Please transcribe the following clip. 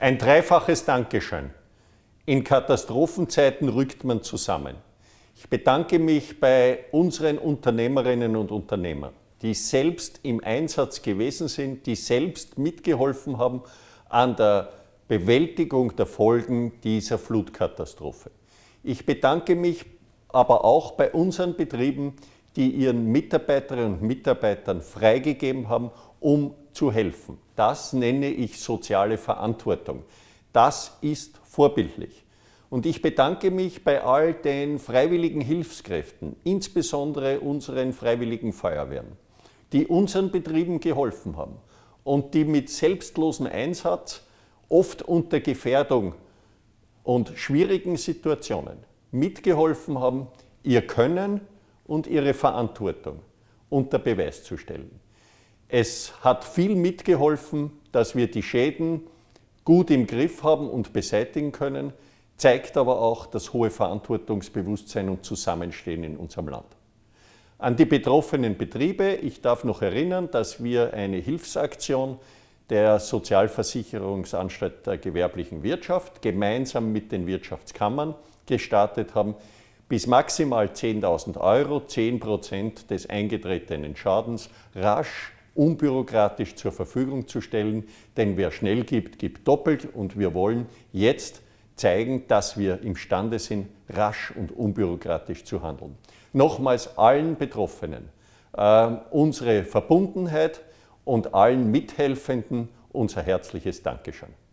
Ein dreifaches Dankeschön. In Katastrophenzeiten rückt man zusammen. Ich bedanke mich bei unseren Unternehmerinnen und Unternehmern, die selbst im Einsatz gewesen sind, die selbst mitgeholfen haben an der Bewältigung der Folgen dieser Flutkatastrophe. Ich bedanke mich aber auch bei unseren Betrieben, die ihren Mitarbeiterinnen und Mitarbeitern freigegeben haben um zu helfen. Das nenne ich soziale Verantwortung. Das ist vorbildlich. Und ich bedanke mich bei all den freiwilligen Hilfskräften, insbesondere unseren freiwilligen Feuerwehren, die unseren Betrieben geholfen haben und die mit selbstlosem Einsatz, oft unter Gefährdung und schwierigen Situationen, mitgeholfen haben, ihr Können und ihre Verantwortung unter Beweis zu stellen. Es hat viel mitgeholfen, dass wir die Schäden gut im Griff haben und beseitigen können, zeigt aber auch das hohe Verantwortungsbewusstsein und Zusammenstehen in unserem Land. An die betroffenen Betriebe, ich darf noch erinnern, dass wir eine Hilfsaktion der Sozialversicherungsanstalt der gewerblichen Wirtschaft gemeinsam mit den Wirtschaftskammern gestartet haben, bis maximal 10.000 Euro, 10 Prozent des eingetretenen Schadens rasch unbürokratisch zur Verfügung zu stellen. Denn wer schnell gibt, gibt doppelt. Und wir wollen jetzt zeigen, dass wir imstande sind, rasch und unbürokratisch zu handeln. Nochmals allen Betroffenen äh, unsere Verbundenheit und allen Mithelfenden unser herzliches Dankeschön.